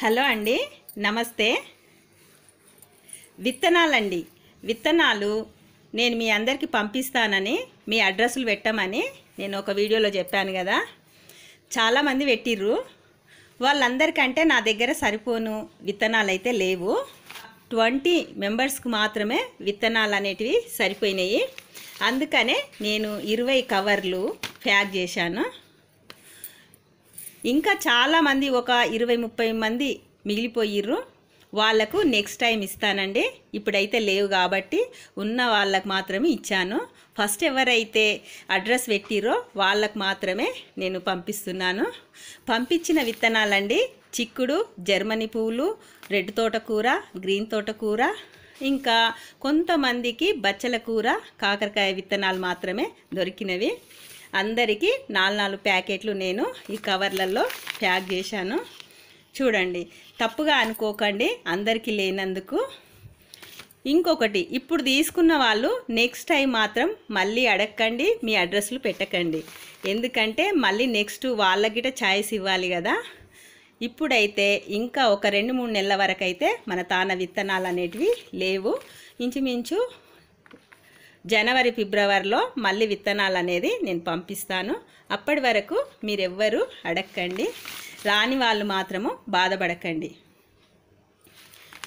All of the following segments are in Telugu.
హలో అండి నమస్తే విత్తనాలండి విత్తనాలు నేను మీ అందరికీ పంపిస్తానని మీ అడ్రస్లు పెట్టమని నేను ఒక వీడియోలో చెప్పాను కదా చాలామంది పెట్టిర్రు వాళ్ళందరికంటే నా దగ్గర సరిపోను విత్తనాలు అయితే లేవు ట్వంటీ మెంబర్స్కి మాత్రమే విత్తనాలు అనేటివి సరిపోయినాయి అందుకనే నేను ఇరవై కవర్లు ప్యాక్ చేశాను ఇంకా చాలామంది ఒక ఇరవై ముప్పై మంది మిగిలిపోయిర్రు వాళ్లకు నెక్స్ట్ టైం ఇస్తానండి ఇప్పుడైతే లేవు కాబట్టి ఉన్న వాళ్ళకు మాత్రమే ఇచ్చాను ఫస్ట్ ఎవరైతే అడ్రస్ పెట్టిరో వాళ్ళకు మాత్రమే నేను పంపిస్తున్నాను పంపించిన విత్తనాలండి చిక్కుడు జర్మనీ పువ్వులు రెడ్ తోటకూర గ్రీన్ తోటకూర ఇంకా కొంతమందికి బచ్చల కూర కాకరకాయ విత్తనాలు మాత్రమే దొరికినవి అందరికీ నాలుగు నాలుగు ప్యాకెట్లు నేను ఈ కవర్లలో ప్యాక్ చేశాను చూడండి తప్పుగా అనుకోకండి అందరికీ లేనందుకు ఇంకొకటి ఇప్పుడు తీసుకున్న వాళ్ళు నెక్స్ట్ టైం మాత్రం మళ్ళీ అడగకండి మీ అడ్రస్లు పెట్టకండి ఎందుకంటే మళ్ళీ నెక్స్ట్ వాళ్ళకిట ఛాయిస్ ఇవ్వాలి కదా ఇప్పుడైతే ఇంకా ఒక రెండు మూడు నెలల వరకు అయితే మన తాన విత్తనాలు అనేటివి లేవు ఇంచుమించు జనవరి ఫిబ్రవరిలో మళ్ళీ విత్తనాలు అనేది నేను పంపిస్తాను అప్పటి వరకు మీరెవ్వరూ అడక్కండి రాని వాళ్ళు మాత్రము బాధపడకండి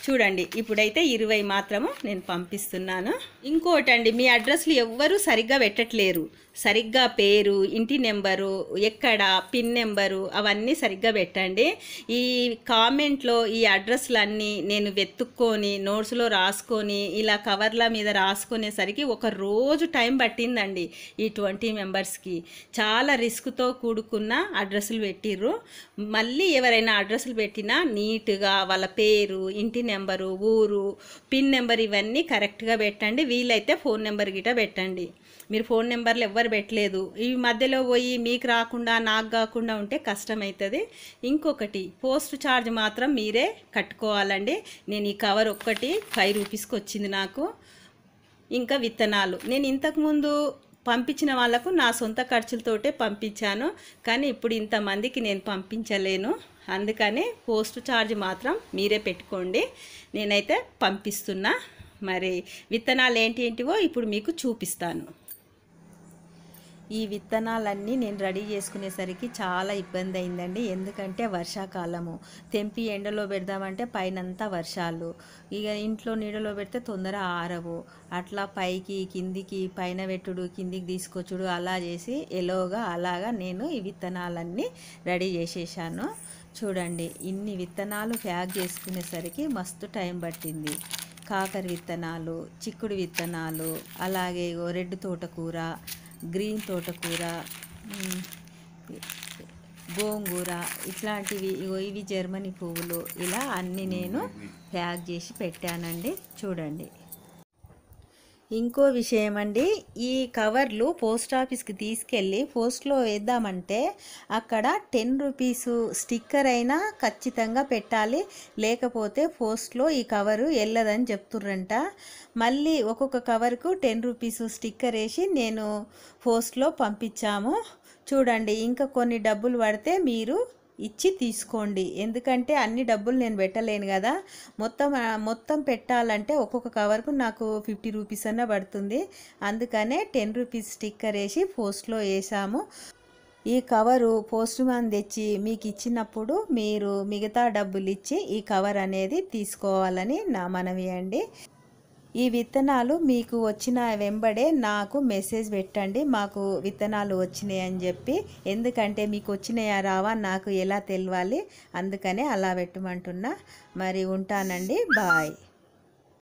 చూడండి ఇప్పుడైతే ఇరవై మాత్రము నేను పంపిస్తున్నాను ఇంకోటండి మీ అడ్రస్లు ఎవ్వరూ సరిగ్గా పెట్టట్లేరు సరిగ్గా పేరు ఇంటి నెంబరు ఎక్కడ పిన్ నెంబరు అవన్నీ సరిగ్గా పెట్టండి ఈ కామెంట్లో ఈ అడ్రస్లన్నీ నేను వెతుక్కొని నోట్స్లో రాసుకొని ఇలా కవర్ల మీద రాసుకునేసరికి ఒక రోజు టైం పట్టిందండి ఈ ట్వంటీ మెంబర్స్కి చాలా రిస్క్తో కూడుకున్న అడ్రస్లు పెట్టిర్రు మళ్ళీ ఎవరైనా అడ్రస్లు పెట్టినా నీట్గా వాళ్ళ పేరు ఇంటి నెంబరు ఊరు పిన్ నెంబర్ ఇవన్నీ కరెక్ట్గా పెట్టండి వీలైతే ఫోన్ నెంబర్ గిట పెట్టండి మీరు ఫోన్ నెంబర్లు ఎవ్వరు పెట్టలేదు ఈ మధ్యలో పోయి మీకు రాకుండా నాకు కాకుండా ఉంటే కష్టమవుతుంది ఇంకొకటి పోస్ట్ ఛార్జ్ మాత్రం మీరే కట్టుకోవాలండి నేను ఈ కవర్ ఒక్కటి ఫైవ్ రూపీస్కి వచ్చింది నాకు ఇంకా విత్తనాలు నేను ఇంతకుముందు పంపించిన వాళ్ళకు నా సొంత ఖర్చులతోటే పంపించాను కానీ ఇప్పుడు ఇంతమందికి నేను పంపించలేను అందుకని పోస్ట్ ఛార్జ్ మాత్రం మీరే పెట్టుకోండి నేనైతే పంపిస్తున్నా మరి విత్తనాలు ఏంటి ఏంటివో ఇప్పుడు మీకు చూపిస్తాను ఈ విత్తనాలన్నీ నేను రెడీ చేసుకునేసరికి చాలా ఇబ్బంది అయిందండి ఎందుకంటే వర్షాకాలము తెంపి ఎండలో పెడదామంటే పైనంతా వర్షాలు ఇక ఇంట్లో నీడలో పెడితే తొందర ఆరవు అట్లా పైకి కిందికి పైన పెట్టుడు కిందికి తీసుకొచ్చుడు అలా చేసి ఎలోగా అలాగా నేను ఈ విత్తనాలన్నీ రెడీ చేసేసాను చూడండి ఇన్ని విత్తనాలు ప్యాక్ చేసుకునేసరికి మస్తు టైం పట్టింది కాకర విత్తనాలు చిక్కుడు విత్తనాలు అలాగే రెడ్డు తోటకూర గ్రీన్ తోటకూర గోంగూర ఇట్లాంటివి ఇవి జర్మనీ పువ్వులు ఇలా అన్నీ నేను ప్యాక్ చేసి పెట్టానండి చూడండి ఇంకో విషయం అండి ఈ కవర్లు పోస్ట్ ఆఫీస్కి తీసుకెళ్ళి పోస్ట్లో వేద్దామంటే అక్కడ టెన్ రూపీస్ స్టిక్కర్ అయినా ఖచ్చితంగా పెట్టాలి లేకపోతే పోస్ట్లో ఈ కవరు వెళ్ళదని చెప్తుర్రంట మళ్ళీ ఒక్కొక్క కవర్కు టెన్ రూపీస్ స్టిక్కర్ వేసి నేను పోస్ట్లో పంపించాము చూడండి ఇంకా కొన్ని డబ్బులు పడితే మీరు ఇచ్చి తీసుకోండి ఎందుకంటే అన్ని డబ్బులు నేను పెట్టలేను కదా మొత్తం మొత్తం పెట్టాలంటే ఒక్కొక్క కవర్కు నాకు ఫిఫ్టీ రూపీస్ అన్న పడుతుంది అందుకనే టెన్ రూపీస్ స్టిక్కర్ వేసి పోస్ట్లో వేసాము ఈ కవరు పోస్ట్ మ్యాన్ తెచ్చి మీకు ఇచ్చినప్పుడు మీరు మిగతా డబ్బులు ఇచ్చి ఈ కవర్ అనేది తీసుకోవాలని నా మనవి అండి ఈ విత్తనాలు మీకు వచ్చిన వెంబడే నాకు మెసేజ్ పెట్టండి మాకు విత్తనాలు వచ్చినాయి అని చెప్పి ఎందుకంటే మీకు వచ్చినాయా రావా నాకు ఎలా తెలవాలి అందుకనే అలా పెట్టమంటున్నా మరి ఉంటానండి బాయ్